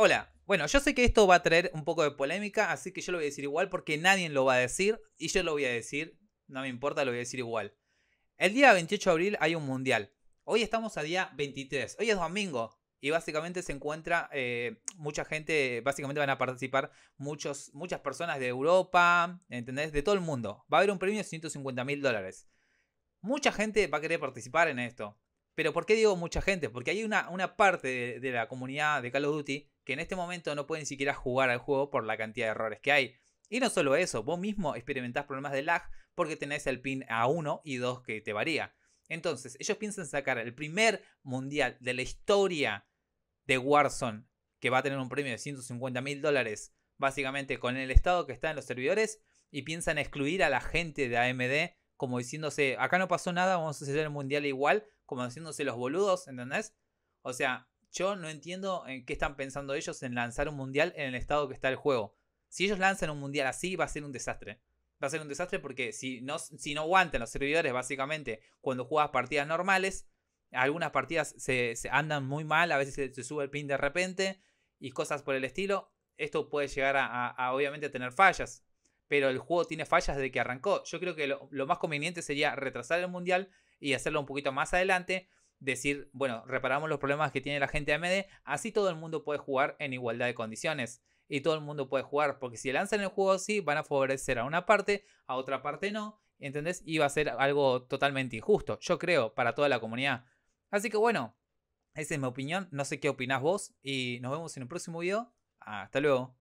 Hola, bueno, yo sé que esto va a traer un poco de polémica, así que yo lo voy a decir igual porque nadie lo va a decir y yo lo voy a decir, no me importa, lo voy a decir igual. El día 28 de abril hay un mundial. Hoy estamos a día 23, hoy es domingo y básicamente se encuentra eh, mucha gente, básicamente van a participar muchos, muchas personas de Europa, ¿entendés? De todo el mundo. Va a haber un premio de 150 mil dólares. Mucha gente va a querer participar en esto. Pero ¿por qué digo mucha gente? Porque hay una, parte de la comunidad de Call of Duty que en este momento no pueden ni siquiera jugar al juego por la cantidad de errores que hay. Y no solo eso, vos mismo experimentás problemas de lag porque tenés el pin a 1 y 2 que te varía. Entonces, ellos piensan sacar el primer mundial de la historia de Warzone, que va a tener un premio de 150 mil dólares, básicamente con el estado que está en los servidores, y piensan excluir a la gente de AMD, como diciéndose, acá no pasó nada, vamos a hacer el mundial igual, como diciéndose los boludos, ¿entendés? O sea, yo no entiendo en qué están pensando ellos en lanzar un mundial en el estado que está el juego. Si ellos lanzan un mundial así, va a ser un desastre. Va a ser un desastre porque si no, si no aguantan los servidores, básicamente, cuando juegas partidas normales, algunas partidas se, andan muy mal, a veces se, sube el pin de repente y cosas por el estilo. Esto puede llegar a, obviamente a tener fallas, pero el juego tiene fallas desde que arrancó. Yo creo que lo más conveniente sería retrasar el mundial y hacerlo un poquito más adelante decir, bueno, reparamos los problemas que tiene la gente de AMD, así todo el mundo puede jugar en igualdad de condiciones. Y todo el mundo puede jugar, porque si lanzan el juego así, van a favorecer a una parte, a otra parte no, ¿entendés? Y va a ser algo totalmente injusto, yo creo, para toda la comunidad. Así que bueno, esa es mi opinión, no sé qué opinás vos, y nos vemos en el próximo video. Hasta luego.